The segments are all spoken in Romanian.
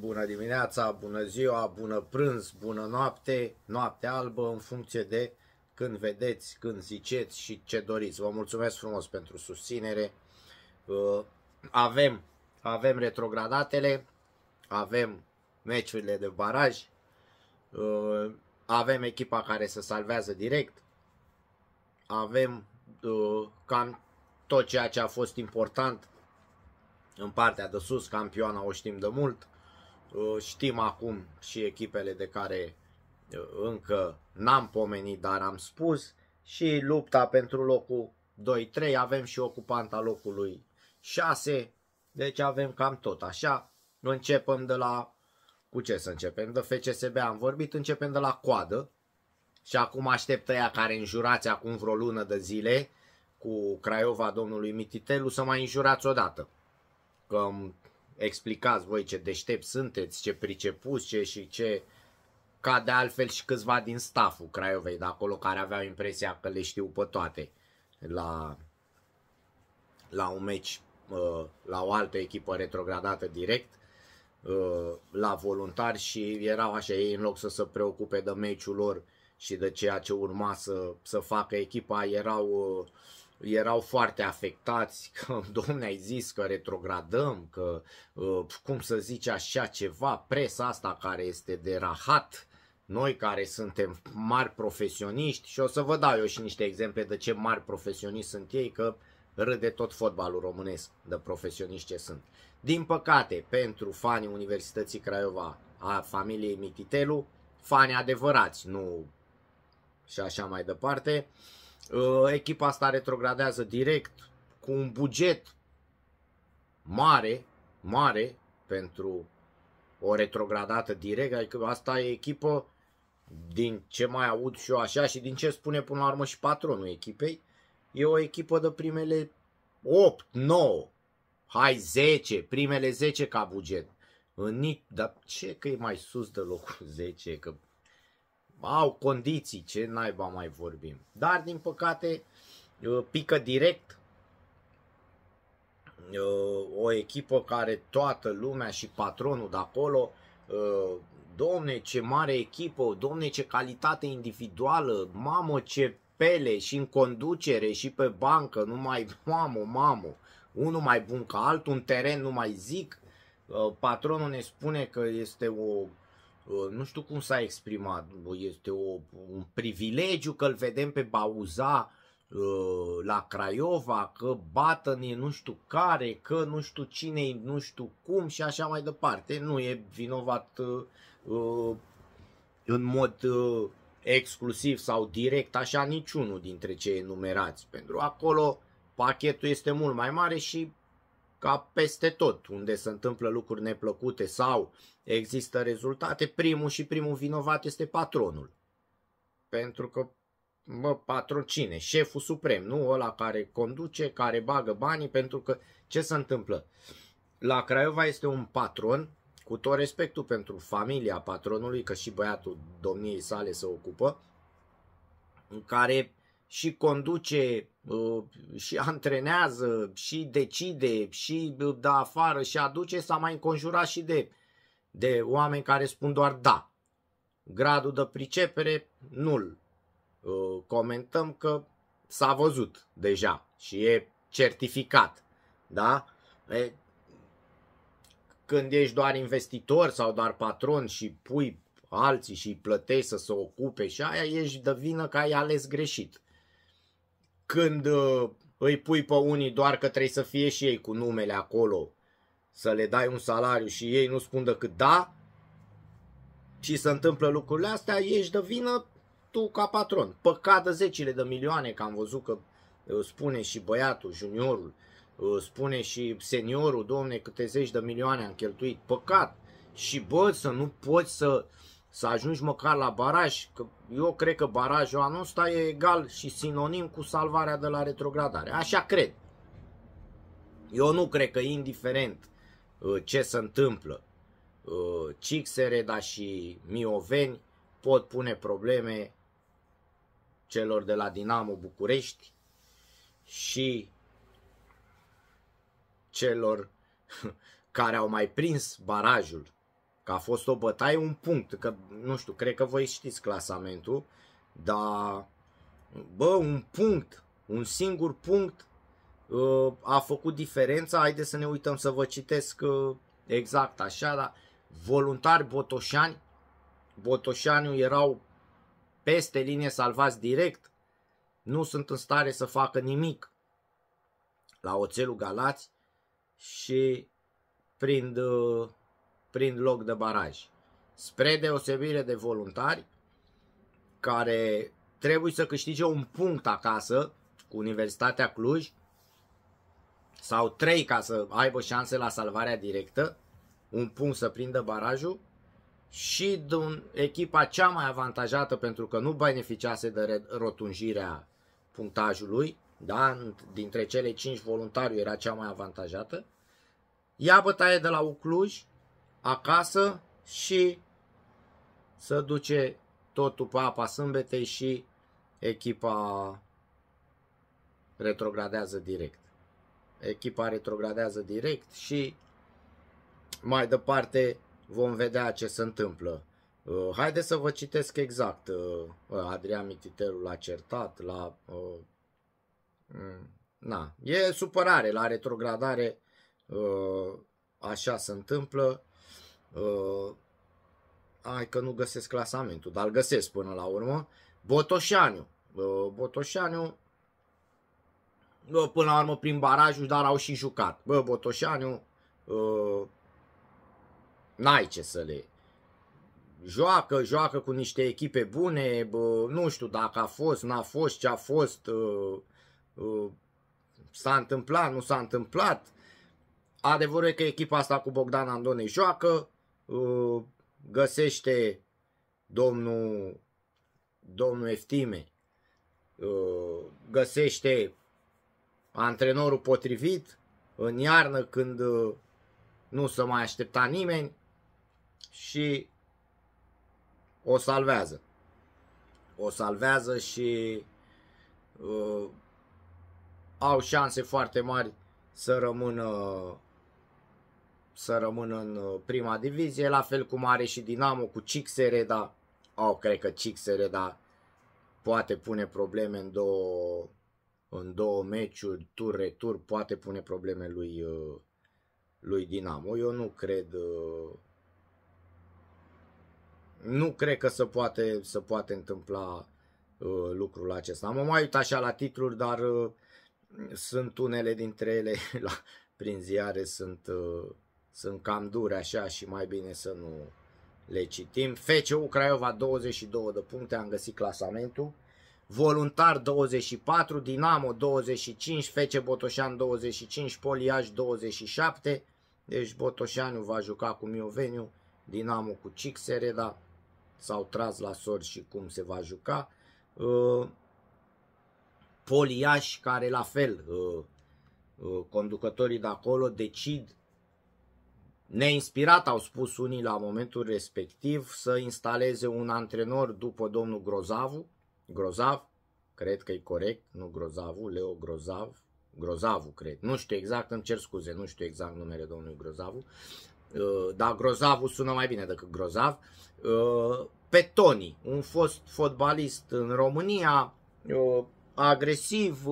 bună dimineața, bună ziua, bună prânz, bună noapte, noapte albă, în funcție de când vedeți, când ziceți și ce doriți. Vă mulțumesc frumos pentru susținere. Uh, avem, avem retrogradatele, avem meciurile de baraj, uh, avem echipa care se salvează direct, avem uh, cam tot ceea ce a fost important în partea de sus, campioana o știm de mult, Uh, știm acum și echipele de care uh, încă n-am pomenit, dar am spus, și lupta pentru locul 2-3, avem și ocupanta locului 6, deci avem cam tot așa. Începem de la, cu ce să începem? De FCSB am vorbit, începem de la coadă și acum aștept ea care înjurați acum vreo lună de zile cu Craiova domnului Mititelu să mai înjurați odată. Că explicați voi ce deștept sunteți, ce pricepuți ce și ce... Ca de altfel și câțiva din staful Craiovei de acolo care aveau impresia că le știu pe toate la, la un meci, uh, la o altă echipă retrogradată direct uh, la voluntari și erau așa, ei în loc să se preocupe de meciul lor și de ceea ce urma să, să facă echipa, erau uh, erau foarte afectați că, domne, ai zis că retrogradăm, că, ă, cum să zice așa ceva, presa asta care este de rahat, noi care suntem mari profesioniști și o să vă dau eu și niște exemple de ce mari profesioniști sunt ei, că râde tot fotbalul românesc de profesioniști ce sunt. Din păcate, pentru fanii Universității Craiova a familiei Mititelu, fani adevărați, nu și așa mai departe, uh, Uh, echipa asta retrogradează direct cu un buget mare, mare pentru o retrogradată direct, adică asta e echipă din ce mai aud și eu așa și din ce spune până la urmă și patronul echipei, e o echipă de primele 8, 9, hai 10, primele 10 ca buget. În nici, dar ce că e mai sus de locul 10, că au condiții, ce naiba mai vorbim. Dar, din păcate, uh, pică direct uh, o echipă care toată lumea și patronul de acolo, uh, domne, ce mare echipă, domne, ce calitate individuală, mamă, ce pele și în conducere și pe bancă, numai, mamă, mamă, unul mai bun ca altul, un teren nu mai zic, patronul ne spune că este o Uh, nu știu cum s-a exprimat, uh, este o, un privilegiu că îl vedem pe Bauza uh, la Craiova, că Batănie nu știu care, că nu știu cine, nu știu cum și așa mai departe. Nu e vinovat uh, în mod uh, exclusiv sau direct așa niciunul dintre cei enumerați, pentru acolo pachetul este mult mai mare și ca peste tot unde se întâmplă lucruri neplăcute sau există rezultate, primul și primul vinovat este patronul. Pentru că, mă, patron cine? Șeful suprem, nu ăla care conduce, care bagă banii, pentru că ce se întâmplă? La Craiova este un patron, cu tot respectul pentru familia patronului, că și băiatul domniei sale se ocupă, în care și conduce uh, și antrenează și decide și uh, dă afară și aduce, s-a mai înconjurat și de, de oameni care spun doar da. Gradul de pricepere nu-l uh, comentăm că s-a văzut deja și e certificat. Da? E, când ești doar investitor sau doar patron și pui alții și îi plătești să se ocupe și aia, ești de vină că ai ales greșit când uh, îi pui pe unii doar că trebuie să fie și ei cu numele acolo, să le dai un salariu și ei nu spun decât da, și se întâmplă lucrurile astea, ești de vină tu ca patron. Păcat de zecile de milioane, că am văzut că uh, spune și băiatul, juniorul, uh, spune și seniorul, domne, câte zeci de milioane am cheltuit. Păcat. Și bă, să nu poți să să ajungi măcar la baraj, că eu cred că barajul anul ăsta e egal și sinonim cu salvarea de la retrogradare. Așa cred. Eu nu cred că indiferent uh, ce se întâmplă, uh, Cixere, dar și Mioveni pot pune probleme celor de la Dinamo București și celor care au mai prins barajul că a fost o bătaie, un punct, că nu știu, cred că voi știți clasamentul, dar bă, un punct, un singur punct uh, a făcut diferența, haideți să ne uităm să vă citesc uh, exact așa, dar voluntari botoșani, botoșaniu erau peste linie salvați direct, nu sunt în stare să facă nimic la Oțelul Galați și prind uh, prin loc de baraj. Spre deosebire de voluntari care trebuie să câștige un punct acasă cu Universitatea Cluj sau trei ca să aibă șanse la salvarea directă, un punct să prindă barajul și din echipa cea mai avantajată pentru că nu beneficiase de rotunjirea punctajului, da? dintre cele cinci voluntari era cea mai avantajată, ia bătaie de la Ucluj acasă și să duce totul pe apa sâmbetei și echipa retrogradează direct. Echipa retrogradează direct și mai departe vom vedea ce se întâmplă. Uh, haideți să vă citesc exact. Uh, Adrian Mititelul a certat, la... Uh, mm, na, e supărare la retrogradare, așa se întâmplă uh, hai că nu găsesc clasamentul, dar îl găsesc până la urmă, Botoșaniu. Uh, Botoșaniu uh, până la urmă prin barajul, dar au și jucat. Bă, Botoșaniu, uh, n-ai ce să le joacă, joacă cu niște echipe bune, bă, nu știu dacă a fost, n-a fost, ce a fost, uh, uh, s-a întâmplat, nu s-a întâmplat. Adevărul e că echipa asta cu Bogdan Andone joacă, Uh, găsește domnul, domnul Eftime, uh, găsește antrenorul potrivit în iarnă când uh, nu se mai aștepta nimeni și o salvează. O salvează și uh, au șanse foarte mari să rămână să rămână în uh, prima divizie, la fel cum are și Dinamo cu Cixereda. Oh, cred că Cixereda poate pune probleme în două, în două meciuri, tur-retur, poate pune probleme lui, uh, lui Dinamo. Eu nu cred uh, nu cred că se poate, se poate întâmpla lucrul acesta. Mă mai uit așa la titluri, dar sunt unele dintre ele la, prin ziare sunt uh, sunt cam dure așa și mai bine să nu le citim. FCU Craiova 22 de puncte, am găsit clasamentul. Voluntar 24, Dinamo 25, FC Botoșan 25, Poliaș 27. Deci Botoșanu va juca cu Mioveniu, Dinamo cu Cixereda. S-au tras la sori și cum se va juca. Uh, Poliaș care la fel uh, uh, conducătorii de acolo decid neinspirat au spus unii la momentul respectiv să instaleze un antrenor după domnul Grozavu, Grozav, cred că e corect, nu Grozavu, Leo Grozav, Grozavu cred, nu știu exact, îmi cer scuze, nu știu exact numele domnului Grozavu, uh, dar Grozavu sună mai bine decât Grozav, uh, pe Tony, un fost fotbalist în România, uh, agresiv,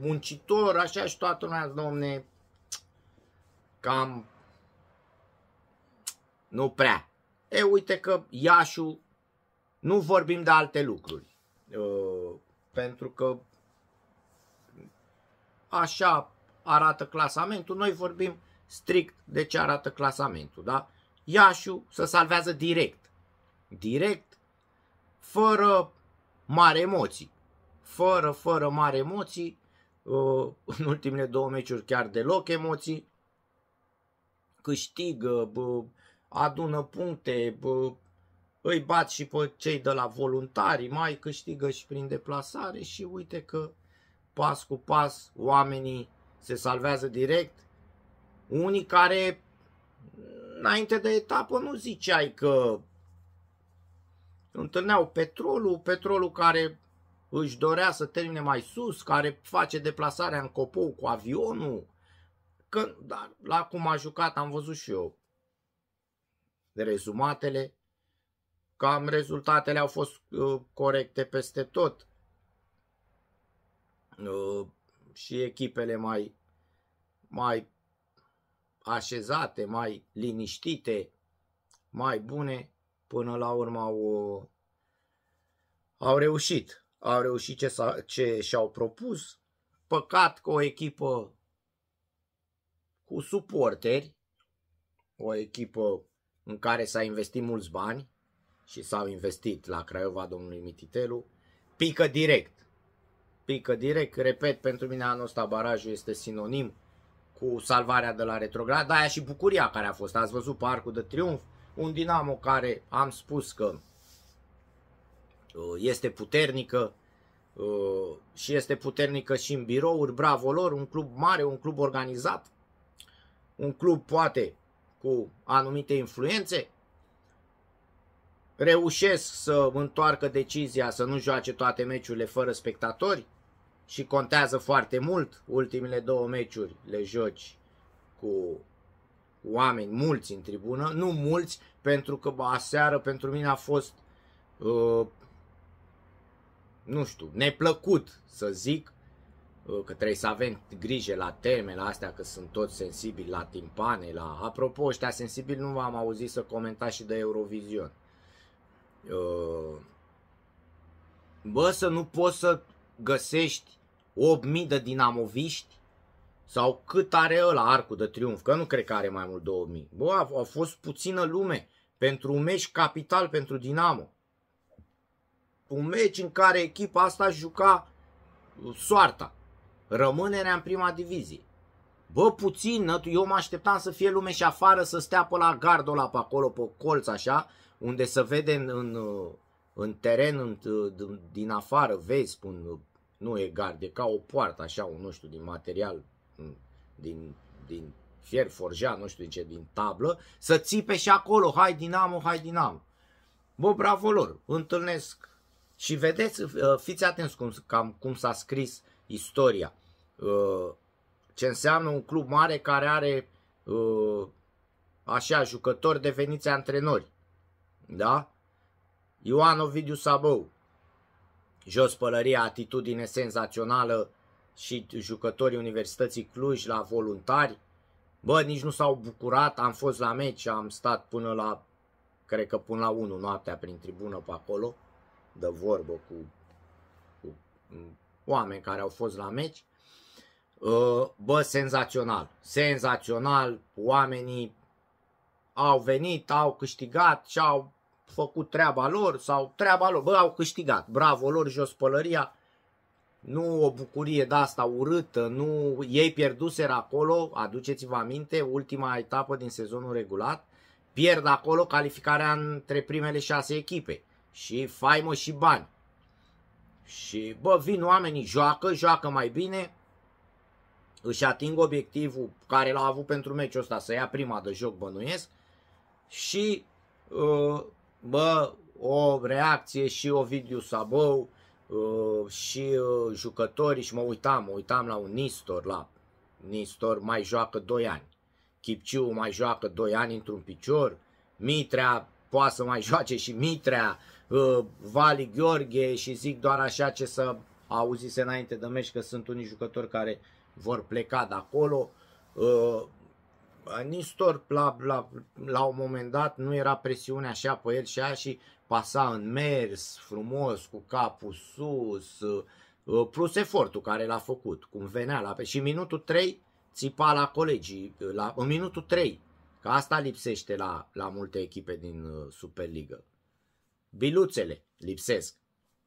muncitor, așa și toată lumea, domne, cam nu prea. E, uite că Iașu, nu vorbim de alte lucruri. pentru că așa arată clasamentul, noi vorbim strict de ce arată clasamentul, da? Iașu se salvează direct. Direct, fără mare emoții. Fără, fără mare emoții, în ultimele două meciuri chiar deloc emoții, câștigă, adună puncte, îi bat și pe cei de la voluntari, mai câștigă și prin deplasare și uite că pas cu pas oamenii se salvează direct. Unii care înainte de etapă nu ziceai că întâlneau petrolul, petrolul care își dorea să termine mai sus, care face deplasarea în copou cu avionul, că, dar, la cum a jucat am văzut și eu rezumatele, cam rezultatele au fost uh, corecte peste tot. Uh, și echipele mai, mai așezate, mai liniștite, mai bune, până la urmă au, au reușit. Au reușit ce, ce și-au propus. Păcat că o echipă cu suporteri, o echipă în care s-a investit mulți bani și s-au investit la Craiova domnului Mititelu, pică direct. Pică direct, repet, pentru mine anul ăsta barajul este sinonim cu salvarea de la retrograd, aia și bucuria care a fost. Ați văzut Parcul de triumf, un Dinamo care am spus că uh, este puternică uh, și este puternică și în birouri, bravo lor, un club mare, un club organizat, un club poate cu anumite influențe, reușesc să întoarcă decizia să nu joace toate meciurile fără spectatori și contează foarte mult. Ultimele două meciuri le joci cu oameni mulți în tribună, nu mulți, pentru că aseară pentru mine a fost, uh, nu știu, neplăcut să zic, Uh, că trebuie să avem grijă la teme, la astea, că sunt toți sensibili la timpane, la... Apropo, ăștia sensibili nu v-am auzit să comentați și de Eurovision. Uh, bă, să nu poți să găsești 8000 de dinamoviști sau cât are ăla arcul de triumf, că nu cred că are mai mult 2000. Bă, a, a fost puțină lume pentru un meci capital pentru Dinamo. Un meci în care echipa asta juca soarta rămânerea în prima divizie. Bă, puțin, eu mă așteptam să fie lume și afară, să stea pe la ăla, pe acolo, pe colț, așa, unde să vede în, în, în teren în, din afară, vezi, spun, nu e gard, e ca o poartă, așa, un, nu știu, din material, mm, din, din fier forjat, nu știu ce, din tablă, să țipe și acolo, hai Dinamo, hai Dinamo. Bă, bravo lor, întâlnesc. Și vedeți, fiți atenți cum, cam, cum s-a scris uh, istoria. Uh, ce înseamnă un club mare care are uh, așa, jucători deveniți antrenori. Da? Ioan Ovidiu Sabou. Jos pălăria, atitudine senzațională și jucătorii Universității Cluj la voluntari. Bă, nici nu s-au bucurat, am fost la meci, am stat până la, cred că până la 1 noaptea prin tribună pe acolo, de vorbă cu, cu oameni care au fost la meci. Uh, bă, senzațional, senzațional, oamenii au venit, au câștigat și au făcut treaba lor sau treaba lor, bă, au câștigat, bravo lor, jos pălăria, nu o bucurie de asta urâtă, nu, ei pierduseră acolo, aduceți-vă aminte, ultima etapă din sezonul regulat, pierd acolo calificarea între primele șase echipe și faimă și bani. Și, bă, vin oamenii, joacă, joacă mai bine, își ating obiectivul care l-a avut pentru meciul ăsta, să ia prima de joc, bănuiesc, și, uh, bă, o reacție și Ovidiu Sabou uh, și uh, jucătorii, și mă uitam, mă uitam la un Nistor, la Nistor mai joacă 2 ani, Chipciu mai joacă 2 ani într-un picior, Mitrea poate să mai joace și Mitrea, Uh, Vali Gheorghe și zic doar așa ce să auzise înainte de meci că sunt unii jucători care vor pleca de acolo. Uh, Nistor la, la, la un moment dat nu era presiune așa pe el și aia și pasa în mers frumos cu capul sus uh, plus efortul care l-a făcut cum venea la și minutul 3 țipa la colegii la, în minutul 3 că asta lipsește la, la multe echipe din Superliga. Superligă Biluțele lipsesc.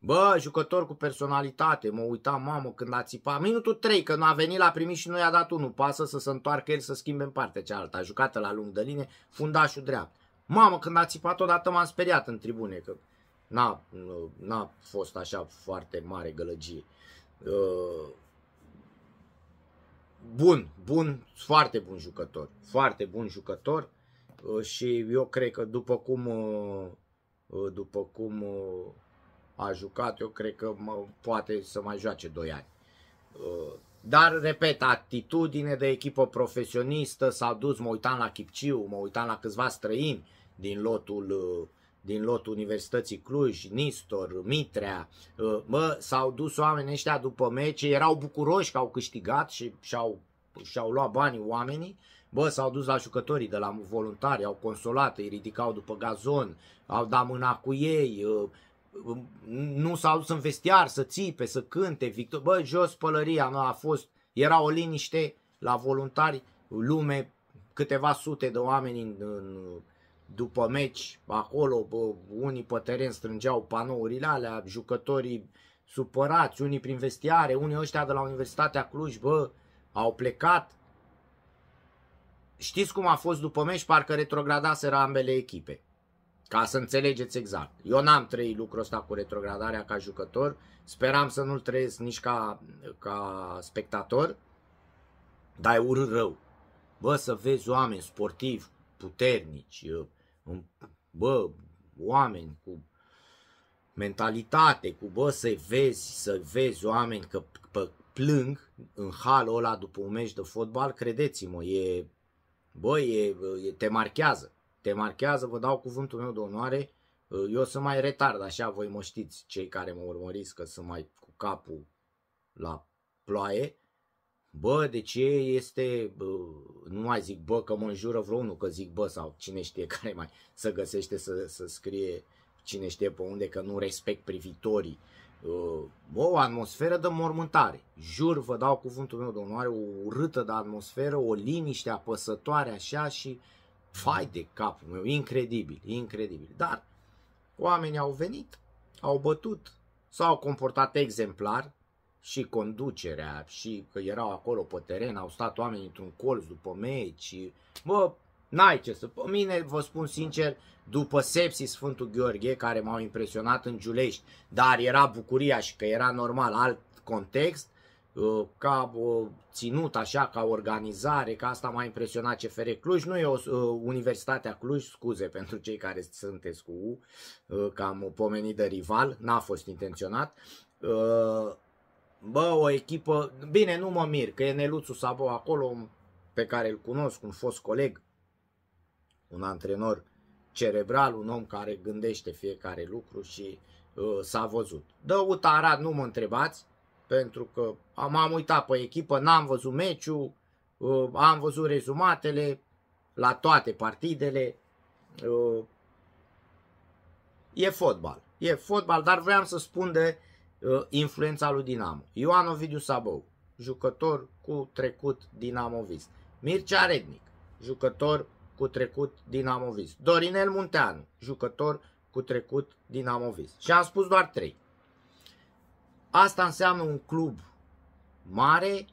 Bă, jucător cu personalitate, mă uitam, mamă, când a țipat. Minutul 3, că nu a venit, l-a primit și nu i-a dat unul. Pasă să se întoarcă el să schimbe în partea cealaltă. A jucat la lung de linie, fundașul dreapt. Mamă, când a țipat odată m-am speriat în tribune, că n-a, n-a fost așa foarte mare gălăgie. Uh, bun, bun, foarte bun jucător. Foarte bun jucător uh, și eu cred că după cum uh, Uh, după cum uh, a jucat, eu cred că mă, poate să mai joace 2 ani. Uh, dar, repet, atitudine de echipă profesionistă s-a dus, mă uitam la Chipciu, mă uitam la câțiva străini din lotul, din lotul Universității Cluj, Nistor, Mitrea, mă, s-au dus oamenii ăștia după meci, erau bucuroși că au câștigat și și-au, și-au luat banii oamenii, Bă, s-au dus la jucătorii de la voluntari, au consolat, îi ridicau după gazon, au dat mâna cu ei, uh, um, nu s-au dus în vestiar să țipe, să cânte, victor... bă, jos pălăria nu a fost, era o liniște la voluntari, lume, câteva sute de oameni în, în, după meci, acolo, bă, unii pe teren strângeau panourile alea, jucătorii supărați, unii prin vestiare, unii ăștia de la Universitatea Cluj, bă, au plecat, știți cum a fost după meci? Parcă retrogradaseră ambele echipe. Ca să înțelegeți exact. Eu n-am trăit lucrul ăsta cu retrogradarea ca jucător. Speram să nu-l trăiesc nici ca, ca spectator. Dar e urât rău. Bă, să vezi oameni sportivi, puternici, bă, oameni cu mentalitate, cu bă, să-i vezi, să vezi oameni că plâng în halul ăla după un meci de fotbal, credeți-mă, e Băi, te marchează. Te marchează, vă dau cuvântul meu de onoare. Eu sunt mai retard, așa voi mă știți, cei care mă urmăriți, că sunt mai cu capul la ploaie. Bă, de ce este, bă, nu mai zic bă că mă înjură unul, că zic bă sau cine știe care mai să găsește să, să scrie cine știe pe unde că nu respect privitorii. Uh, o atmosferă de mormântare. Jur, vă dau cuvântul meu de onoare, o urâtă de atmosferă, o liniște apăsătoare așa și fai de capul meu, incredibil, incredibil. Dar oamenii au venit, au bătut, s-au comportat exemplar și conducerea și că erau acolo pe teren, au stat oameni într-un colț după meci, bă, N-ai ce să... Pe mine, vă spun sincer, după Sepsi Sfântul Gheorghe, care m-au impresionat în Giulești, dar era bucuria și că era normal alt context, uh, ca uh, ținut așa, ca organizare, că asta m-a impresionat CFR Cluj, nu e o, uh, Universitatea Cluj, scuze pentru cei care sunteți cu U, că am pomenit de rival, n-a fost intenționat, bă, o echipă, bine, nu mă mir, că e Neluțu Sabo acolo, pe care îl cunosc, un fost coleg, un antrenor cerebral, un om care gândește fiecare lucru și uh, s-a văzut. Dă Arad nu mă întrebați, pentru că m-am uitat pe echipă, n-am văzut meciul, uh, am văzut rezumatele la toate partidele. Uh, e fotbal, e fotbal, dar vreau să spun de uh, influența lui Dinamo. Ioan Ovidiu Sabou, jucător cu trecut dinamovist. Mircea Rednic, jucător cu trecut Amovis. Dorinel Munteanu, jucător cu trecut Amovis. Și am spus doar trei. Asta înseamnă un club mare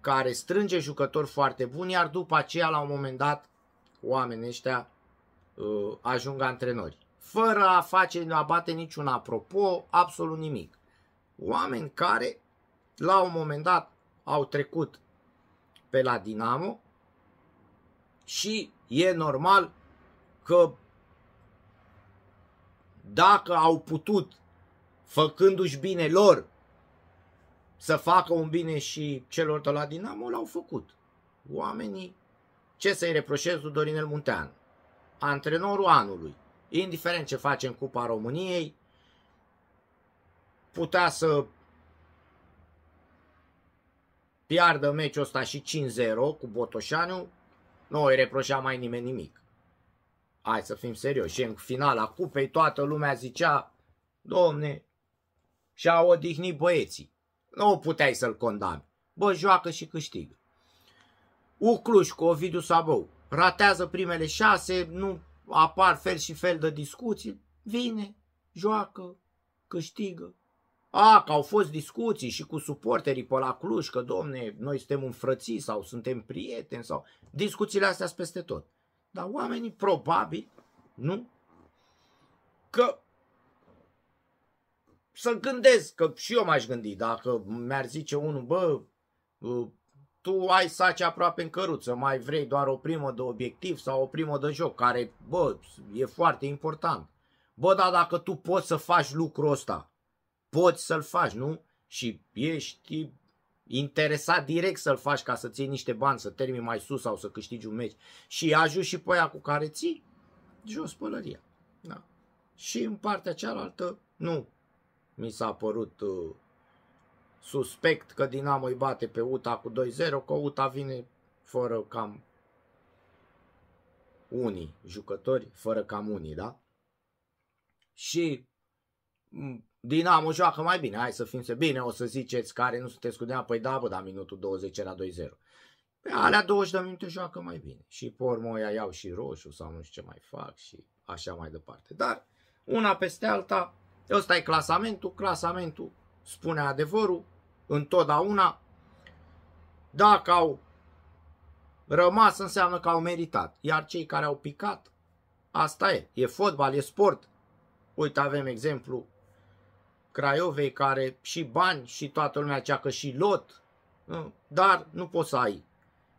care strânge jucători foarte buni, iar după aceea, la un moment dat, oamenii ăștia uh, ajung antrenori. Fără a face, a bate niciun apropo, absolut nimic. Oameni care, la un moment dat, au trecut pe la Dinamo și e normal că dacă au putut, făcându-și bine lor, să facă un bine și celor de la Dinamo, l-au făcut. Oamenii, ce să-i reproșez lui Dorinel Muntean? Antrenorul anului, indiferent ce face în Cupa României, putea să piardă meciul ăsta și 5-0 cu Botoșaniu, nu îi reproșea mai nimeni nimic. Hai să fim serioși. Și în finala cupei toată lumea zicea, domne, și-a odihnit băieții. Nu puteai să-l condamni. Bă, joacă și câștigă. Ucluș cu Ovidiu Sabău. Ratează primele șase, nu apar fel și fel de discuții. Vine, joacă, câștigă. A, că au fost discuții și cu suporterii pe la Cluj, că domne, noi suntem înfrățiți sau suntem prieteni sau... Discuțiile astea sunt peste tot. Dar oamenii probabil, nu? Că să gândesc, că și eu m-aș gândi, dacă mi-ar zice unul, bă, tu ai saci aproape în căruță, mai vrei doar o primă de obiectiv sau o primă de joc, care, bă, e foarte important. Bă, dar dacă tu poți să faci lucrul ăsta, poți să-l faci, nu? Și ești interesat direct să-l faci ca să iei niște bani, să termini mai sus sau să câștigi un meci și ajungi și pe aia cu care ții, jos pălăria. Da. Și în partea cealaltă, nu. Mi s-a părut uh, suspect că Dinamo îi bate pe UTA cu 2-0, că UTA vine fără cam unii jucători, fără cam unii, da? Și Dinamo joacă mai bine, hai să fim să bine, o să ziceți care nu sunteți cu Dinamo, păi da, bă, da, minutul 20 era 2-0. Pe păi, alea 20 de minute joacă mai bine. Și pe urmă iau și roșu sau nu știu ce mai fac și așa mai departe. Dar una peste alta, ăsta e clasamentul, clasamentul spune adevărul, întotdeauna, dacă au rămas înseamnă că au meritat. Iar cei care au picat, asta e, e fotbal, e sport. Uite, avem exemplu Craiovei care și bani și toată lumea cea că și lot, dar nu poți să ai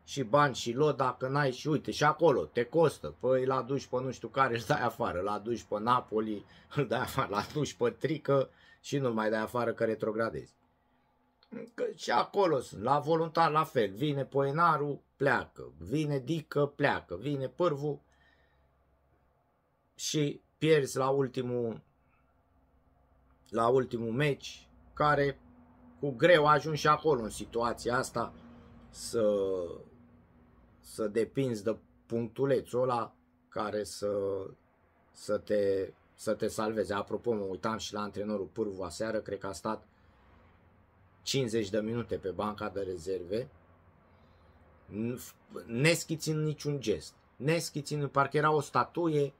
și bani și lot dacă n-ai și uite și acolo te costă, păi îl aduci pe nu știu care îl dai afară, îl aduci pe Napoli, îl dai afară, îl aduci pe Trică și nu mai dai afară că retrogradezi. Că și acolo sunt, la voluntar la fel, vine Poenaru, pleacă, vine Dică, pleacă, vine Pârvu și pierzi la ultimul la ultimul meci, care cu greu a ajuns și acolo în situația asta să, să depinzi de punctulețul ăla care să, să, te, să te salveze. Apropo, mă uitam și la antrenorul Pârvu aseară, cred că a stat 50 de minute pe banca de rezerve, neschițind niciun gest, Neschițind, parcă era o statuie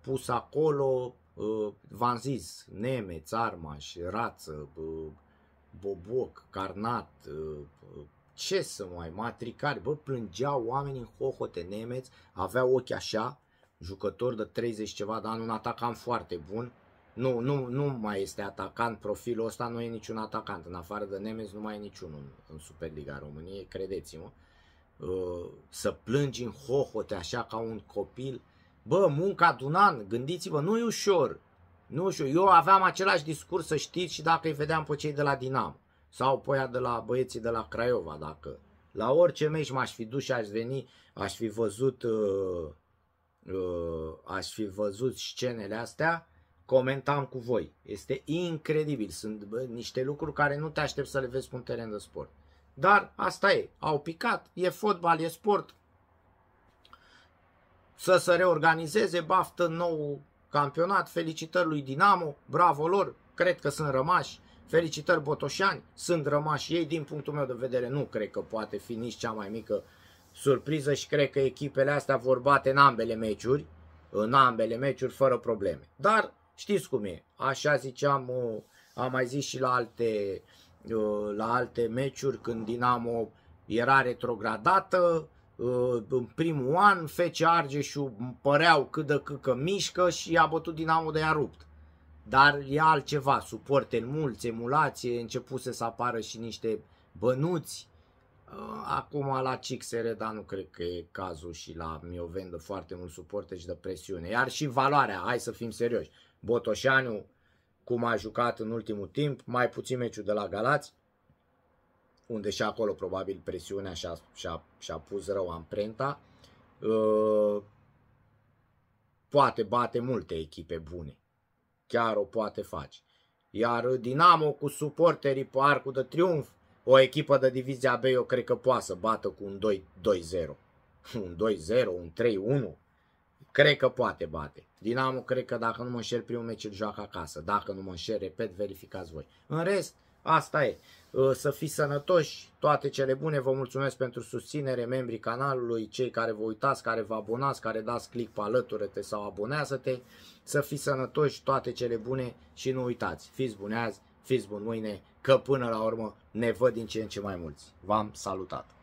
pusă acolo, Uh, v-am zis, Neme, Țarmaș, Rață, uh, Boboc, Carnat, uh, ce să mai, matricari, bă, plângeau oamenii în hohote nemeți, aveau ochi așa, jucător de 30 ceva de ani, un atacant foarte bun, nu, nu, nu mai este atacant, profilul ăsta nu e niciun atacant, în afară de nemeți nu mai e niciunul în Superliga României, credeți-mă. Să plângi în hohote așa ca un copil, Bă, munca Dunan, gândiți-vă, nu e ușor. Nu știu, eu aveam același discurs, să știți, și dacă îi vedeam pe cei de la Dinamo sau pe de la băieții de la Craiova, dacă la orice meci m-aș fi dus și aș veni, aș fi văzut uh, uh, aș fi văzut scenele astea, comentam cu voi. Este incredibil, sunt bă, niște lucruri care nu te aștept să le vezi pe un teren de sport. Dar asta e, au picat, e fotbal, e sport, să se reorganizeze, baftă nou campionat, felicitări lui Dinamo, bravo lor, cred că sunt rămași, felicitări Botoșani, sunt rămași ei, din punctul meu de vedere nu cred că poate fi nici cea mai mică surpriză și cred că echipele astea vor bate în ambele meciuri, în ambele meciuri fără probleme. Dar știți cum e, așa ziceam, am mai zis și la alte, la alte meciuri când Dinamo era retrogradată, Uh, în primul an, Fece Argeșu păreau cât de cât că mișcă și a bătut Dinamo de a rupt. Dar e altceva, suporte mulți, emulație, începuse să apară și niște bănuți. Uh, acum la CXR, dar nu cred că e cazul și la Mioven de foarte mult suporte și de presiune. Iar și valoarea, hai să fim serioși. Botoșanu, cum a jucat în ultimul timp, mai puțin meciul de la Galați, unde și acolo probabil presiunea și-a, și-a, și-a pus rău amprenta, uh, poate bate multe echipe bune. Chiar o poate face. Iar Dinamo cu suporterii pe arcul de triumf, o echipă de divizia B, eu cred că poate să bată cu un 2-0. Un 2-0, un 3-1. Cred că poate bate. Dinamo cred că dacă nu mă înșel primul meci îl joacă acasă. Dacă nu mă înșel, repet, verificați voi. În rest, Asta e. Ă, să fiți sănătoși, toate cele bune, vă mulțumesc pentru susținere, membrii canalului, cei care vă uitați, care vă abonați, care dați click pe alătură-te sau abonează-te, să fiți sănătoși, toate cele bune și nu uitați, fiți buni azi, fiți buni mâine, că până la urmă ne văd din ce în ce mai mulți. V-am salutat!